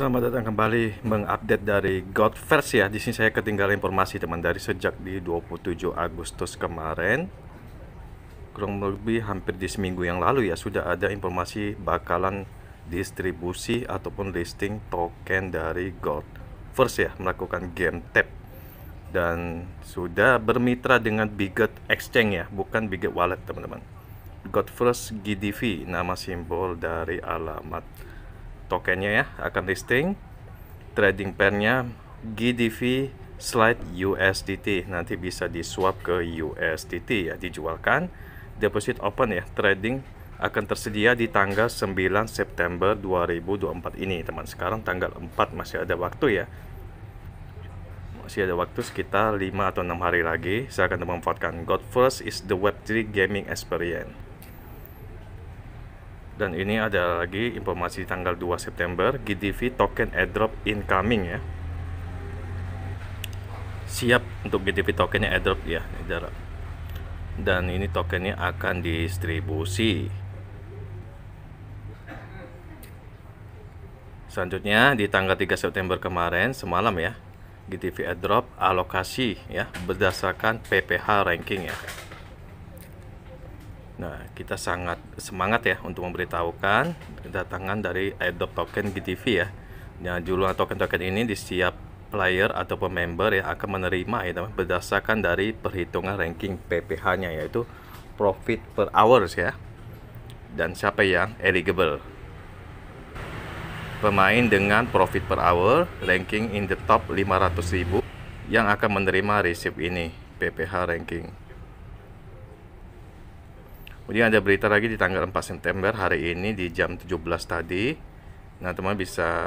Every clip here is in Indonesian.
Selamat datang kembali mengupdate dari Godverse ya. Di sini saya ketinggalan informasi teman dari sejak di 27 Agustus kemarin. Kurang lebih hampir di seminggu yang lalu ya sudah ada informasi bakalan distribusi ataupun listing token dari Godverse ya melakukan game tap dan sudah bermitra dengan Bigot Exchange ya, bukan Bigot Wallet teman-teman. Godverse GDV nama simbol dari alamat tokennya ya akan listing trading pairnya GDV slide USDT nanti bisa disuap ke USDT ya dijualkan deposit open ya trading akan tersedia di tanggal 9 September 2024 ini teman sekarang tanggal 4 masih ada waktu ya masih ada waktu sekitar 5 atau 6 hari lagi saya akan memanfaatkan God First is the Web3 Gaming Experience dan ini ada lagi informasi tanggal 2 September GDV token airdrop incoming ya siap untuk GTV tokennya airdrop ya dan ini tokennya akan distribusi selanjutnya di tanggal 3 September kemarin semalam ya GTV airdrop alokasi ya berdasarkan PPH ranking ya Nah, kita sangat semangat ya untuk memberitahukan kedatangan dari Adobe Token GTV ya. Nah, judul token-token ini di setiap player atau pemember ya akan menerima ya teman berdasarkan dari perhitungan ranking PPH-nya yaitu profit per hours ya. Dan siapa yang eligible. Pemain dengan profit per hour ranking in the top 500.000 yang akan menerima receipt ini PPH ranking Kemudian ada berita lagi di tanggal 4 September hari ini di jam 17 tadi. Nah, teman bisa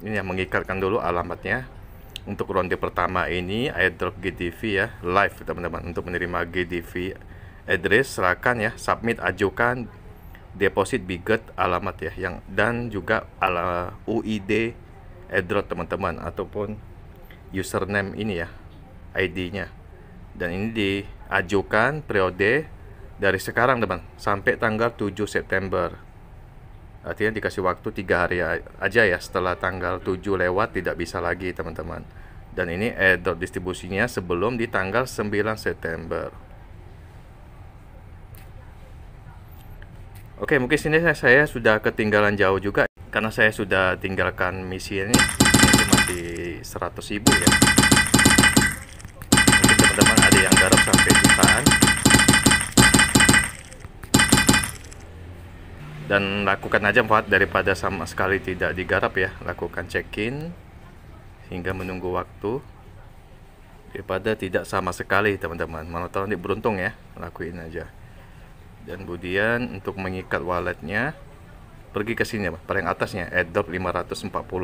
ini yang mengikatkan dulu alamatnya untuk ronde pertama ini airdrop GDV ya live teman-teman untuk menerima GDV address serahkan ya submit ajukan deposit biget alamat ya yang dan juga ala UID airdrop teman-teman ataupun username ini ya ID-nya dan ini diajukan periode dari sekarang teman sampai tanggal 7 September artinya dikasih waktu tiga hari aja ya setelah tanggal 7 lewat tidak bisa lagi teman-teman dan ini airdrop distribusinya sebelum di tanggal 9 September Oke mungkin sini saya sudah ketinggalan jauh juga karena saya sudah tinggalkan misi ini cuma di 100 ribu ya mungkin teman-teman ada yang garap sampai jutaan dan lakukan aja Fuad daripada sama sekali tidak digarap ya lakukan check-in hingga menunggu waktu daripada tidak sama sekali teman-teman tahun ini beruntung ya lakuin aja dan kemudian untuk mengikat walletnya pergi ke sini paling atasnya up 540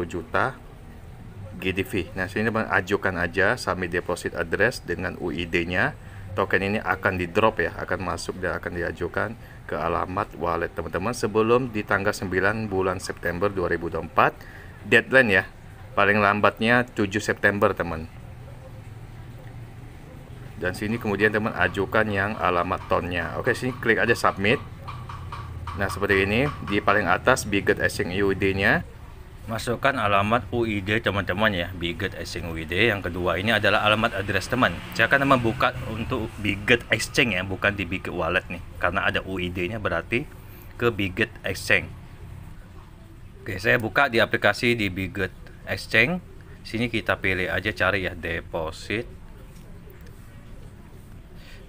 juta GDV nah sini pak ajukan aja sami deposit address dengan UID nya token ini akan di drop ya akan masuk dan akan diajukan ke alamat wallet teman-teman sebelum di tanggal 9 bulan September 2024 deadline ya paling lambatnya 7 September teman dan sini kemudian teman ajukan yang alamat tonnya oke sini klik aja submit nah seperti ini di paling atas bigot exchange UD nya masukkan alamat UID teman-teman ya Biget Exchange UID yang kedua ini adalah alamat address teman saya akan membuka untuk Biget Exchange ya bukan di Biget Wallet nih karena ada UID nya berarti ke Biget Exchange oke saya buka di aplikasi di Biget Exchange sini kita pilih aja cari ya deposit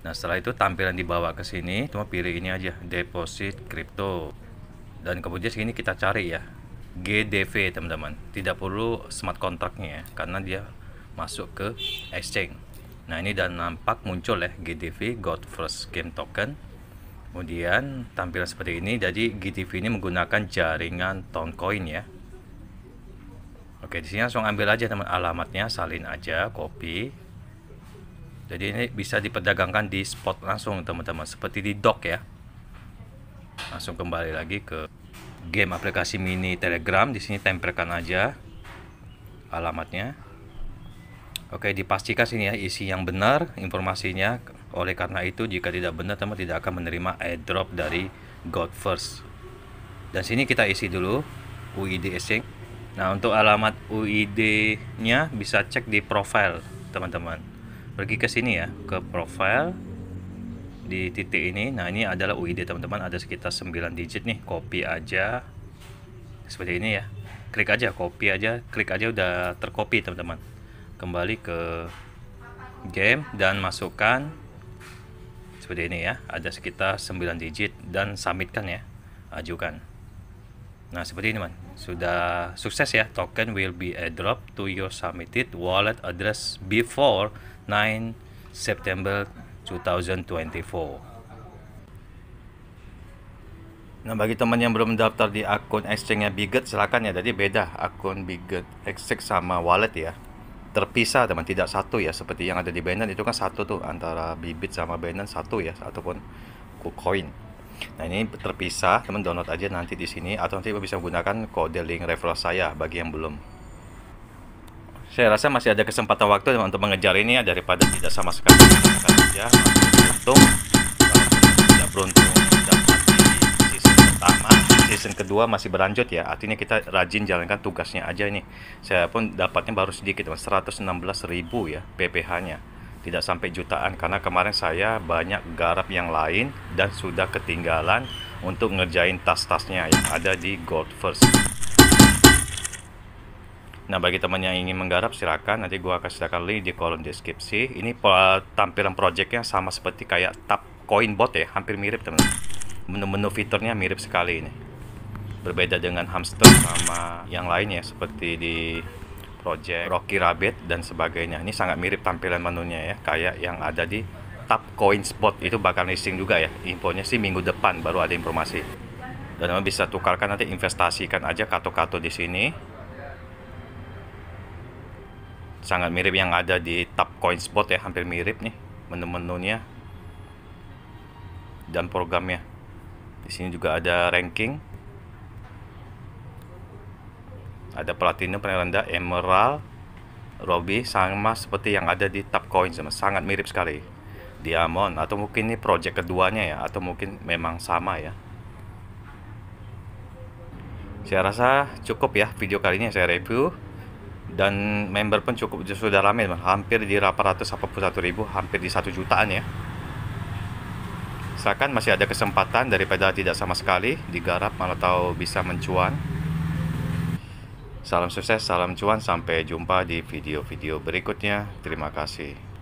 nah setelah itu tampilan dibawa ke sini cuma pilih ini aja deposit crypto dan kemudian sini kita cari ya GDV teman-teman tidak perlu smart contractnya ya, karena dia masuk ke exchange nah ini dan nampak muncul ya GDV God First Game Token kemudian tampilan seperti ini jadi GDV ini menggunakan jaringan Toncoin ya Oke, di sini langsung ambil aja teman alamatnya, salin aja, copy. Jadi ini bisa diperdagangkan di spot langsung teman-teman, seperti di dock ya. Langsung kembali lagi ke game aplikasi mini Telegram di sini tempelkan aja alamatnya. Oke, dipastikan sini ya isi yang benar informasinya. Oleh karena itu, jika tidak benar, teman tidak akan menerima airdrop dari God First. Dan sini kita isi dulu UID async. Nah, untuk alamat UID-nya bisa cek di profile, teman-teman. Pergi ke sini ya, ke profile di titik ini nah ini adalah UID teman-teman ada sekitar 9 digit nih copy aja seperti ini ya klik aja copy aja klik aja udah tercopy teman-teman kembali ke game dan masukkan seperti ini ya ada sekitar 9 digit dan summitkan ya ajukan Nah, seperti ini, man. Sudah sukses ya. Token will be drop to your submitted wallet address before 9 September 2024. Nah bagi teman yang belum daftar di akun exchange-nya Biget silakan ya Jadi beda akun Biget exchange sama wallet ya terpisah teman tidak satu ya seperti yang ada di Binance itu kan satu tuh antara Bibit sama Binance satu ya ataupun KuCoin. Nah ini terpisah teman download aja nanti di sini atau nanti bisa menggunakan kode link referral saya bagi yang belum. Saya rasa masih ada kesempatan waktu untuk mengejar ini ya daripada tidak sama sekali ya beruntung tidak beruntung dapat di season pertama season kedua masih berlanjut ya artinya kita rajin jalankan tugasnya aja ini saya pun dapatnya baru sedikit 116 ribu ya PPH nya tidak sampai jutaan karena kemarin saya banyak garap yang lain dan sudah ketinggalan untuk ngerjain tas-tasnya yang ada di Gold First Nah bagi teman yang ingin menggarap silakan nanti gua kasih link di kolom deskripsi. Ini tampilan projectnya sama seperti kayak tap coin bot ya, hampir mirip teman. Menu-menu fiturnya mirip sekali ini. Berbeda dengan hamster sama yang lainnya seperti di project Rocky Rabbit dan sebagainya. Ini sangat mirip tampilan menunya ya, kayak yang ada di tap coin spot itu bakal listing juga ya. Infonya sih minggu depan baru ada informasi. Dan bisa tukarkan nanti investasikan aja kartu-kartu di sini sangat mirip yang ada di Top coin spot ya hampir mirip nih menu-menunya dan programnya di sini juga ada ranking ada platinum paling rendah emerald ruby sama seperti yang ada di Top coin sama sangat mirip sekali diamond atau mungkin ini project keduanya ya atau mungkin memang sama ya saya rasa cukup ya video kali ini saya review dan member pun cukup sudah ramai hampir di satu ribu hampir di satu jutaan ya silahkan masih ada kesempatan daripada tidak sama sekali digarap malah tahu bisa mencuan salam sukses salam cuan sampai jumpa di video-video berikutnya terima kasih